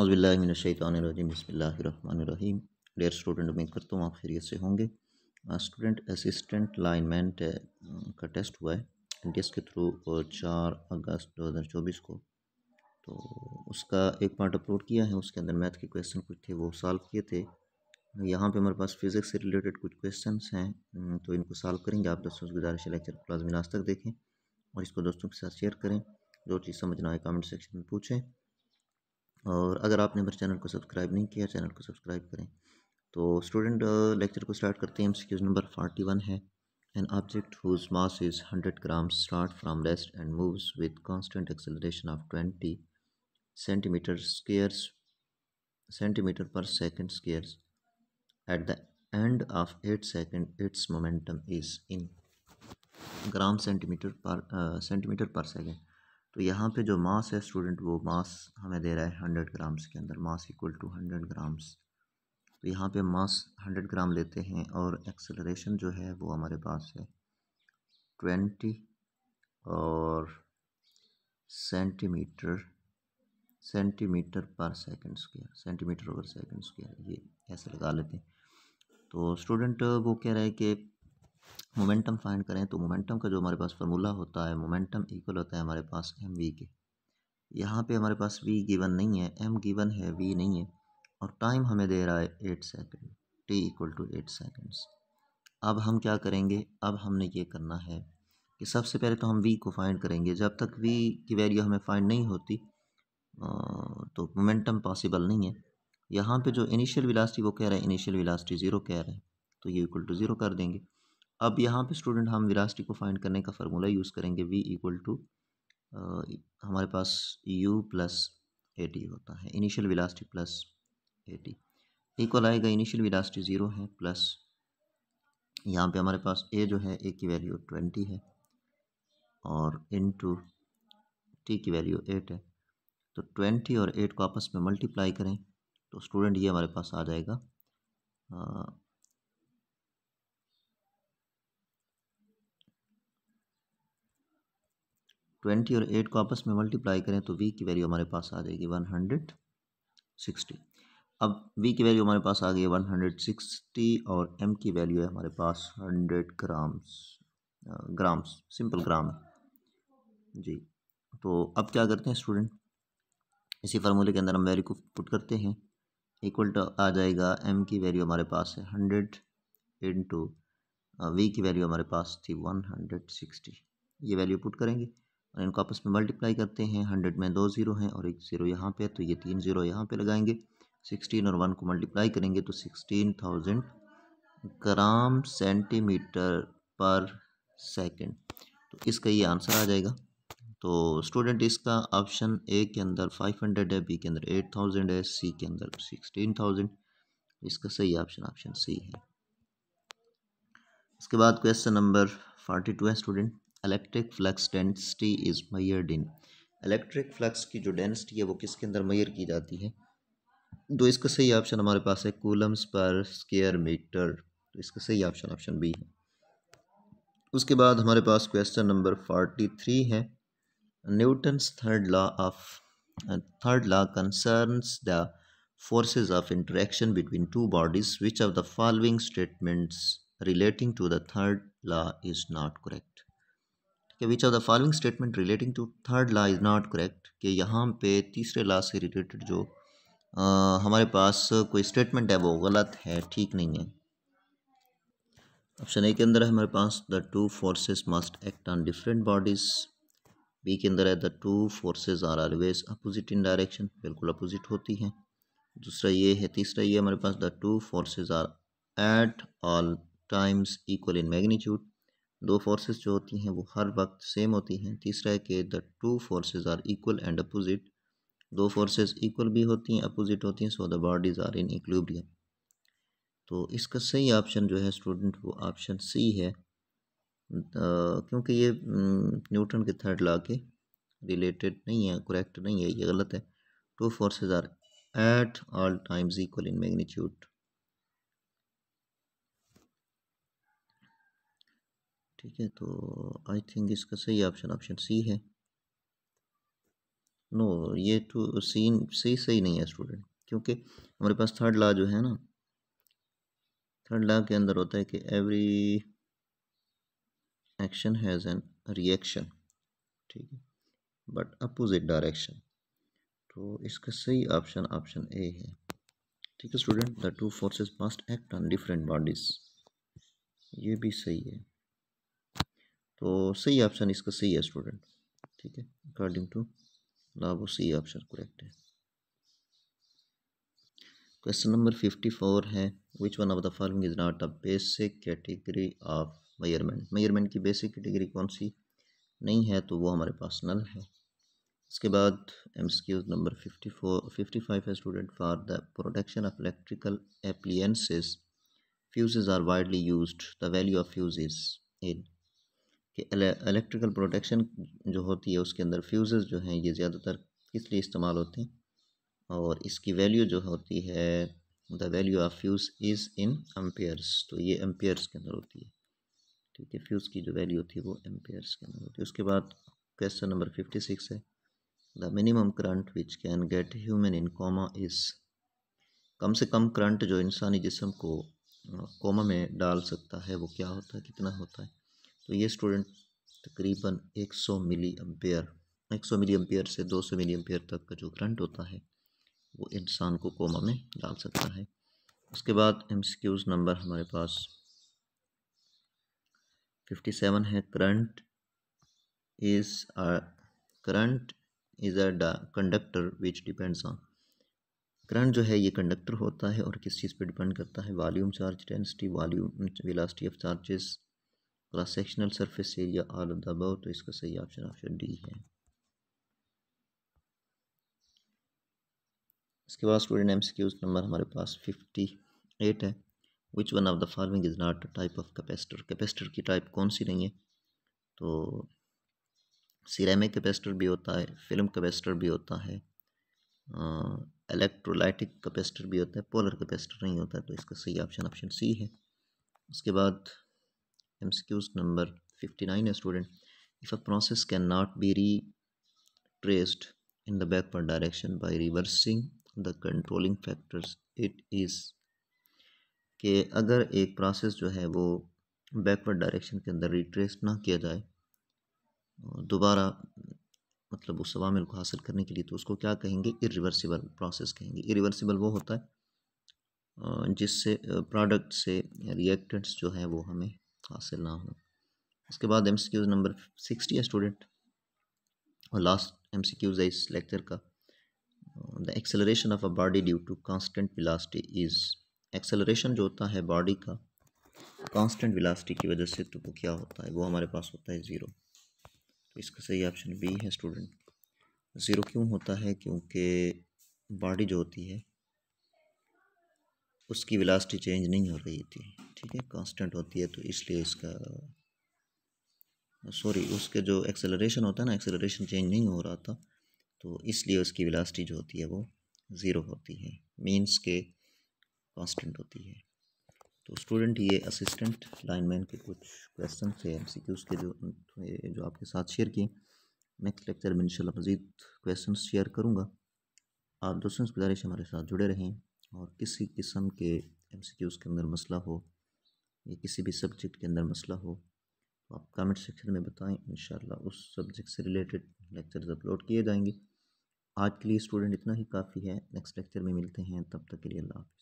हज़बिल्लाजी बसमीम dear student उम्मीद करता हूँ आप खैरियत से होंगे स्टूडेंट असिस्टेंट लाइनमेंट का टेस्ट हुआ है एन के थ्रू और चार अगस्त दो हज़ार चौबीस को तो उसका एक पार्ट अपलोड किया है उसके अंदर मैथ के क्वेश्चन कुछ थे वो सॉल्व किए थे यहाँ पे हमारे पास फिज़िक्स से रिलेटेड कुछ क्वेश्चन हैं तो इनको सॉल्व करेंगे आप दोस्तों से गुजारिश है लेक्चर को आज तक देखें और इसको दोस्तों के साथ शेयर करें जो चीज़ समझना है कमेंट सेक्शन में पूछें और अगर आपने मेरे चैनल को सब्सक्राइब नहीं किया चैनल को सब्सक्राइब करें तो स्टूडेंट लेक्चर को स्टार्ट करते हैं एमसीक्यूज नंबर फोर्टी वन है an object whose mass is hundred gram start from rest and moves with constant acceleration of twenty centimetre squares centimetre per second squares at the end of eight second its momentum is in gram centimetre per centimetre per second तो यहाँ पे जो मास है student वो मास हमें दे रहा है हंड्रेड ग्राम्स के अंदर mass equal to hundred grams तो यहाँ पे मास हंड्रेड ग्राम लेते हैं और एक्सेलरेशन जो है वो हमारे पास है ट्वेंटी और centimetre centimetre per second square centimetre per second square ये ऐसे लगा लेते हैं तो स्टूडेंट वो कह रहा है कि मोमेंटम फाइंड करें तो मोमेंटम का जो हमारे पास फार्मूला होता है मोमेंटम इक्वल होता है हमारे पास एम वी के यहाँ पे हमारे पास वी गिवन नहीं है एम गिवन है वी नहीं है और टाइम हमें दे रहा है eight second T equal to eight seconds अब हम क्या करेंगे अब हमने ये करना है कि सबसे पहले तो हम वी को फाइंड करेंगे जब तक वी की वैल्यू हमें फाइंड नहीं होती तो मोमेंटम पॉसिबल नहीं है यहाँ पे जो इनिशियल विलासिटी वो कह रहा है इनिशियल विलासिटी ज़ीरो कह रहा है तो ये इक्वल टू ज़ीरो कर देंगे अब यहाँ पे स्टूडेंट हम विरासटी को फाइंड करने का फार्मूला यूज़ करेंगे वी इक्वल टू हमारे पास यू प्लस ए टी होता है initial velocity plus A T equal आएगा इनिशियल विलासिटी ज़ीरो है प्लस यहाँ पे हमारे पास ए जो है ए की वैल्यू ट्वेंटी है और इन टू टी की वैल्यू एट है तो ट्वेंटी और एट को आपस में मल्टीप्लाई करें तो स्टूडेंट ये हमारे पास आ जाएगा ट्वेंटी और एट को आपस में मल्टीप्लाई करें तो वी की वैल्यू हमारे पास आ जाएगी वन हंड्रेड सिक्सटी अब वी की वैल्यू हमारे पास आ गई है वन हंड्रेड सिक्सटी और एम की वैल्यू है हमारे पास hundred grams grams simple gram है जी तो अब क्या करते हैं स्टूडेंट इसी फार्मूले के अंदर हम वैल्यू को पुट करते हैं इक्वल टू आ जाएगा एम की वैल्यू हमारे पास है हंड्रेड इंटू वी की वैल्यू हमारे पास थी वन हंड्रेड सिक्सटी ये वैल्यू पुट करेंगे और इनको आपस में मल्टीप्लाई करते हैं हंड्रेड में दो ज़ीरो हैं और एक ज़ीरो यहाँ पे तो ये तीन ज़ीरो यहाँ पे लगाएंगे सिक्सटीन और वन को मल्टीप्लाई करेंगे तो sixteen thousand gram centimetre per second तो इसका ये आंसर आ जाएगा तो स्टूडेंट इसका ऑप्शन ए के अंदर फाइव हंड्रेड है बी के अंदर एट थाउजेंड है सी के अंदर सिक्सटीन थाउजेंड इसका सही ऑप्शन ऑप्शन सी है इसके बाद क्वेश्चन नंबर फोर्टी टू है student electric flux density is measured in electric flux की जो डेंसिटी है वो किसके अंदर मैयर की जाती है तो इसका सही ऑप्शन हमारे पास है कूलम्स पर स्केयर मीटर तो इसका सही ऑप्शन ऑप्शन बी है उसके बाद हमारे पास क्वेश्चन नंबर फोर्टी थ्री है Newton's third law of third law concerns the forces of interaction between two bodies which of the following statements relating to the third law is not correct कि which are the following statement relating to third law is not correct कि यहाँ पे तीसरे ला से related जो आ, हमारे पास कोई statement है वो गलत है ठीक नहीं है ऑप्शन ए के अंदर है हमारे पास the two forces must act on different bodies B के अंदर है the two forces are always opposite in direction बिल्कुल अपोजिट होती हैं दूसरा ये है तीसरा ये हमारे पास the two forces are at all times equal in magnitude दो फोर्सेस जो होती हैं वो हर वक्त सेम होती हैं तीसरा है कि the two forces are equal and opposite दो फोर्सेस इक्वल भी होती हैं अपोजिट होती हैं so the bodies are in equilibrium तो इसका सही ऑप्शन जो है स्टूडेंट वो ऑप्शन सी है क्योंकि ये न्यूटन के थर्ड लॉ के रिलेटेड नहीं है करेक्ट नहीं है ये गलत है two forces are at all times equal in magnitude ठीक है तो आई थिंक इसका सही ऑप्शन ऑप्शन सी है नो no, ये टू सी सी सही नहीं है स्टूडेंट क्योंकि हमारे पास थर्ड लॉ जो है ना थर्ड लॉ के अंदर होता है कि every action has an reaction ठीक है बट अपोजिट डायरेक्शन तो इसका सही ऑप्शन ऑप्शन ए है ठीक है student the two forces must act on different bodies ये भी सही है तो सही ऑप्शन इसका सही है स्टूडेंट ठीक है अकॉर्डिंग टू ना वो सही ऑप्शन करेक्ट है क्वेश्चन नंबर फिफ्टी फोर है which one of the following is not a basic category of measurement measurement की बेसिक कैटेगरी कौन सी नहीं है तो वो हमारे पास नल है इसके बाद M number fifty four fifty five है student for the protection of electrical appliances fuses are widely use the value of fuse is in कि इलेक्ट्रिकल प्रोटेक्शन जो होती है उसके अंदर फ्यूज़ जो हैं ये ज़्यादातर किस लिए इस्तेमाल होते हैं और इसकी वैल्यू जो होती है the value of fuse is in amperes तो ये एम्पेयर्स के अंदर होती है ठीक है फ्यूज़ की जो वैल्यू होती है वो एम्पेयर्स के अंदर होती है उसके बाद क्वेश्चन नंबर फिफ्टी सिक्स है the minimum current which can get human in coma is कम से कम करंट जो इंसानी जिसम को कोमा में डाल सकता है वो क्या होता है कितना होता है तो ये स्टूडेंट तकरीबन 100 मिली एम्पेयर 100 मिली अम्पेयर से 200 मिली अम्पेयर तक का जो करंट होता है वो इंसान को कोमा में डाल सकता है उसके बाद एम नंबर हमारे पास 57 है current is current is a conductor which depends on current जो है ये कंडक्टर होता है और किस चीज़ पे डिपेंड करता है volume charge density volume velocity of charges cross sectional surface area all of the above तो इसका सही ऑप्शन ऑप्शन डी है इसके बाद स्टूडेंट एम नंबर हमारे पास फिफ्टी एट है which one of the following is not type of capacitor capacitor की type कौन सी नहीं है तो सिरेमिक कैपेसिटर भी होता है फिल्म कैपेसिटर भी होता है इलेक्ट्रोलाइटिक कैपेसिटर भी होता है पोलर कैपेसिटर नहीं होता है तो इसका सही ऑप्शन ऑप्शन सी है उसके बाद MCQs number 59 student if a process cannot be retraced in the backward direction by reversing the controlling factors it is के अगर एक प्रोसेस जो है वो बैकवर्ड डायरेक्शन के अंदर रिट्रेस ना किया जाए दोबारा मतलब उस अवामिल को हासिल करने के लिए तो उसको क्या कहेंगे इरिवर्सिबल प्रोसेस कहेंगे इरिवर्सिबल वो होता है जिससे प्रोडक्ट से रिएक्टेंट्स जो है वो हमें हासिल ना हो उसके बाद M C Qs number sixty है स्टूडेंट और लास्ट एम सी क्यूज़ है इस लेक्चर का the acceleration of a body due to constant velocity is acceleration जो होता है बॉडी का कांस्टेंट विलासिटी की वजह से तो वो क्या होता है वो हमारे पास होता है ज़ीरो तो इसका सही ऑप्शन बी है स्टूडेंट ज़ीरो क्यों होता है क्योंकि बॉडी जो होती है उसकी विलासिटी चेंज नहीं हो रही थी ठीक है कांस्टेंट होती है तो इसलिए इसका सॉरी उसके जो एक्सेलरेशन होता है ना एक्सेलरेशन चेंज नहीं हो रहा था तो इसलिए उसकी विलासिटी जो होती है वो ज़ीरो होती है मीन्स के कांस्टेंट होती है तो स्टूडेंट ये असिस्टेंट लाइनमैन के कुछ क्वेश्चन थे एम सी क्यूज़ के जो जो आपके साथ शेयर किए नेक्स्ट लेक्चर में इंशाल्लाह मज़ीद क्वेश्चन शेयर करूँगा आप दोस्तों से गुजारिश हमारे साथ जुड़े रहें और किसी किस्म के एम सी क्यूज़ के अंदर मसला हो या किसी भी सब्जेक्ट के अंदर मसला हो तो आप कमेंट सेक्शन में बताएं इन उस सब्जेक्ट से रिलेटेड लेक्चर्स अपलोड किए जाएंगे आज के लिए स्टूडेंट इतना ही काफ़ी है नेक्स्ट लेक्चर में मिलते हैं तब तक के लिए अल्लाह